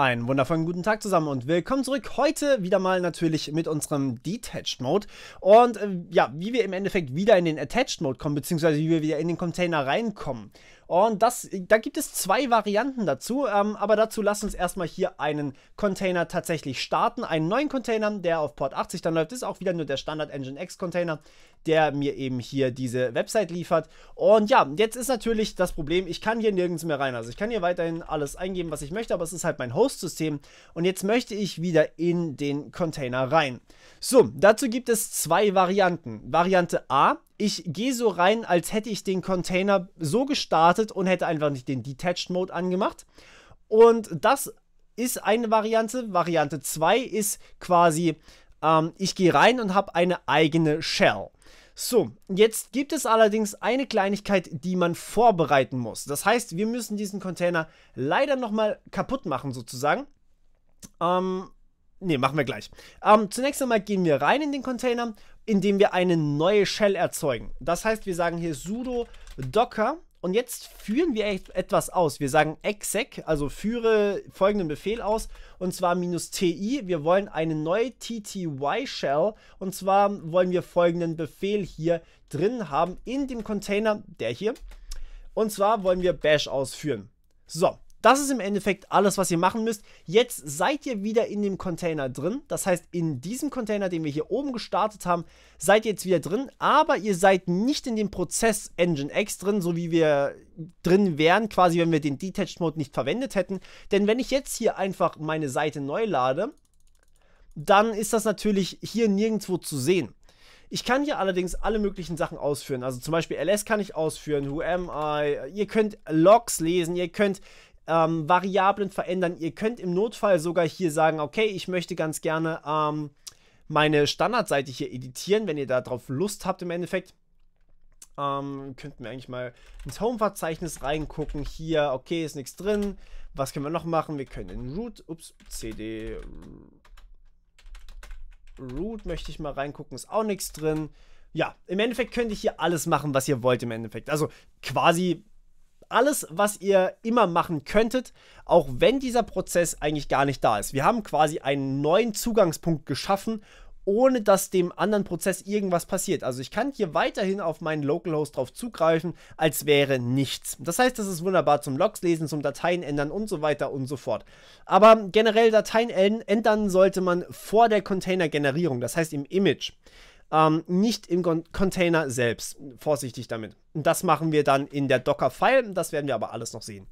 Einen wundervollen guten Tag zusammen und willkommen zurück. Heute wieder mal natürlich mit unserem Detached Mode. Und äh, ja, wie wir im Endeffekt wieder in den Attached Mode kommen, beziehungsweise wie wir wieder in den Container reinkommen. Und das, da gibt es zwei Varianten dazu, ähm, aber dazu lasst uns erstmal hier einen Container tatsächlich starten. Einen neuen Container, der auf Port 80 dann läuft, ist auch wieder nur der Standard Nginx Container, der mir eben hier diese Website liefert. Und ja, jetzt ist natürlich das Problem, ich kann hier nirgends mehr rein. Also ich kann hier weiterhin alles eingeben, was ich möchte, aber es ist halt mein Host-System. Und jetzt möchte ich wieder in den Container rein. So, dazu gibt es zwei Varianten. Variante A, ich gehe so rein, als hätte ich den Container so gestartet und hätte einfach nicht den Detached Mode angemacht. Und das ist eine Variante. Variante 2 ist quasi, ähm, ich gehe rein und habe eine eigene Shell. So, jetzt gibt es allerdings eine Kleinigkeit, die man vorbereiten muss. Das heißt, wir müssen diesen Container leider nochmal kaputt machen sozusagen. Ähm, Ne, machen wir gleich. Ähm, zunächst einmal gehen wir rein in den Container, indem wir eine neue Shell erzeugen. Das heißt, wir sagen hier sudo docker und jetzt führen wir etwas aus. Wir sagen exec, also führe folgenden Befehl aus, und zwar minus ti. Wir wollen eine neue tty-Shell, und zwar wollen wir folgenden Befehl hier drin haben in dem Container, der hier. Und zwar wollen wir bash ausführen. So, das ist im Endeffekt alles, was ihr machen müsst. Jetzt seid ihr wieder in dem Container drin. Das heißt, in diesem Container, den wir hier oben gestartet haben, seid ihr jetzt wieder drin. Aber ihr seid nicht in dem Prozess Engine X drin, so wie wir drin wären, quasi wenn wir den Detached Mode nicht verwendet hätten. Denn wenn ich jetzt hier einfach meine Seite neu lade, dann ist das natürlich hier nirgendwo zu sehen. Ich kann hier allerdings alle möglichen Sachen ausführen. Also zum Beispiel LS kann ich ausführen, Who am I? Ihr könnt Logs lesen, ihr könnt ähm, Variablen verändern. Ihr könnt im Notfall sogar hier sagen, okay, ich möchte ganz gerne ähm, meine Standardseite hier editieren, wenn ihr darauf Lust habt im Endeffekt. Ähm, könnten wir eigentlich mal ins Home-Verzeichnis reingucken. Hier, okay, ist nichts drin. Was können wir noch machen? Wir können in root, ups, cd root möchte ich mal reingucken, ist auch nichts drin. Ja, im Endeffekt könnt ihr hier alles machen, was ihr wollt im Endeffekt. Also quasi alles, was ihr immer machen könntet, auch wenn dieser Prozess eigentlich gar nicht da ist. Wir haben quasi einen neuen Zugangspunkt geschaffen, ohne dass dem anderen Prozess irgendwas passiert. Also ich kann hier weiterhin auf meinen Localhost drauf zugreifen, als wäre nichts. Das heißt, das ist wunderbar zum Logs lesen, zum Dateien ändern und so weiter und so fort. Aber generell Dateien ändern sollte man vor der Container-Generierung, das heißt im Image ähm, nicht im Container selbst. Vorsichtig damit. Das machen wir dann in der Docker-File, das werden wir aber alles noch sehen.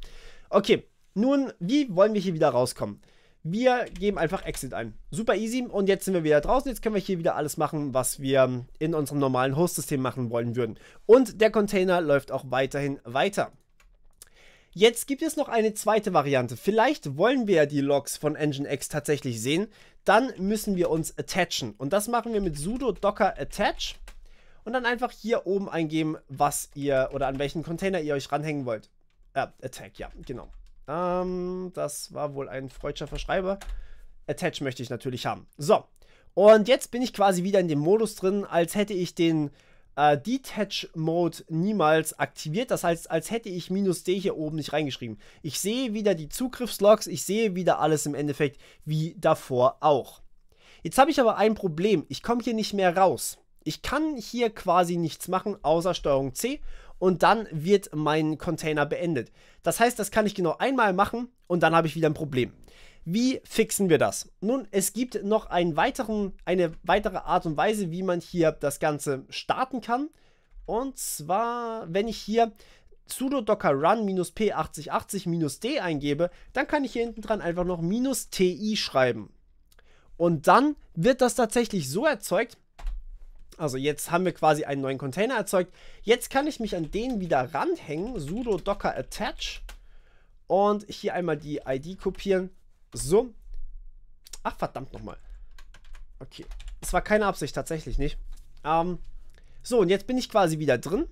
Okay, nun, wie wollen wir hier wieder rauskommen? Wir geben einfach Exit ein. Super easy und jetzt sind wir wieder draußen. Jetzt können wir hier wieder alles machen, was wir in unserem normalen Host-System machen wollen würden. Und der Container läuft auch weiterhin weiter. Jetzt gibt es noch eine zweite Variante. Vielleicht wollen wir ja die Logs von Nginx tatsächlich sehen. Dann müssen wir uns attachen. Und das machen wir mit sudo docker attach. Und dann einfach hier oben eingeben, was ihr oder an welchen Container ihr euch ranhängen wollt. Äh, attack, ja, genau. Ähm, das war wohl ein freudscher Verschreiber. Attach möchte ich natürlich haben. So, und jetzt bin ich quasi wieder in dem Modus drin, als hätte ich den äh, Detach Mode niemals aktiviert. Das heißt, als hätte ich minus D hier oben nicht reingeschrieben. Ich sehe wieder die Zugriffslogs, ich sehe wieder alles im Endeffekt wie davor auch. Jetzt habe ich aber ein Problem. Ich komme hier nicht mehr raus. Ich kann hier quasi nichts machen, außer Steuerung C und dann wird mein Container beendet. Das heißt, das kann ich genau einmal machen und dann habe ich wieder ein Problem. Wie fixen wir das? Nun, es gibt noch einen weiteren, eine weitere Art und Weise, wie man hier das Ganze starten kann. Und zwar, wenn ich hier sudo docker run-p8080-d eingebe, dann kann ich hier hinten dran einfach noch minus ti schreiben. Und dann wird das tatsächlich so erzeugt, also jetzt haben wir quasi einen neuen Container erzeugt. Jetzt kann ich mich an den wieder ranhängen, sudo docker attach und hier einmal die ID kopieren so. Ach, verdammt nochmal. Okay. Es war keine Absicht, tatsächlich nicht. Ähm, so, und jetzt bin ich quasi wieder drin.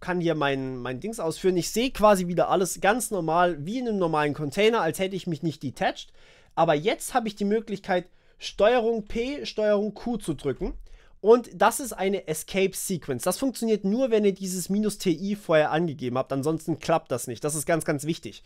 Kann hier mein, mein Dings ausführen. Ich sehe quasi wieder alles ganz normal, wie in einem normalen Container, als hätte ich mich nicht detached. Aber jetzt habe ich die Möglichkeit, Steuerung P, Steuerung Q zu drücken. Und das ist eine Escape Sequence. Das funktioniert nur, wenn ihr dieses minus TI vorher angegeben habt. Ansonsten klappt das nicht. Das ist ganz, ganz wichtig.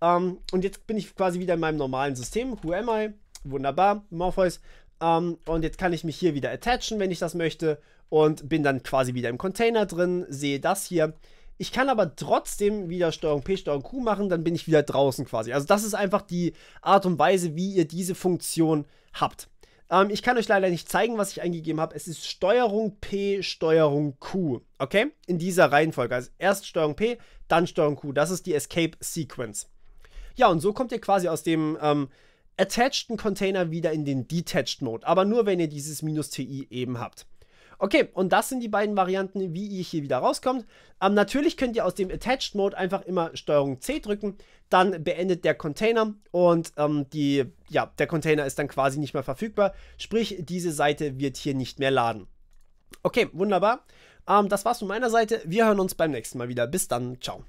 Ähm, und jetzt bin ich quasi wieder in meinem normalen System. Who am I? Wunderbar, Morpheus. Ähm, und jetzt kann ich mich hier wieder attachen, wenn ich das möchte. Und bin dann quasi wieder im Container drin, sehe das hier. Ich kann aber trotzdem wieder Steuerung P, Steuerung Q machen, dann bin ich wieder draußen quasi. Also das ist einfach die Art und Weise, wie ihr diese Funktion habt. Ähm, ich kann euch leider nicht zeigen, was ich eingegeben habe. Es ist Steuerung P, Steuerung Q. Okay? In dieser Reihenfolge. Also erst Steuerung P, dann Steuerung Q. Das ist die Escape Sequence. Ja, und so kommt ihr quasi aus dem ähm, attacheden Container wieder in den detached Mode, aber nur wenn ihr dieses minus TI eben habt. Okay, und das sind die beiden Varianten, wie ihr hier wieder rauskommt. Ähm, natürlich könnt ihr aus dem Attached Mode einfach immer Steuerung C drücken, dann beendet der Container und ähm, die, ja, der Container ist dann quasi nicht mehr verfügbar. Sprich, diese Seite wird hier nicht mehr laden. Okay, wunderbar. Ähm, das war's von meiner Seite. Wir hören uns beim nächsten Mal wieder. Bis dann. Ciao.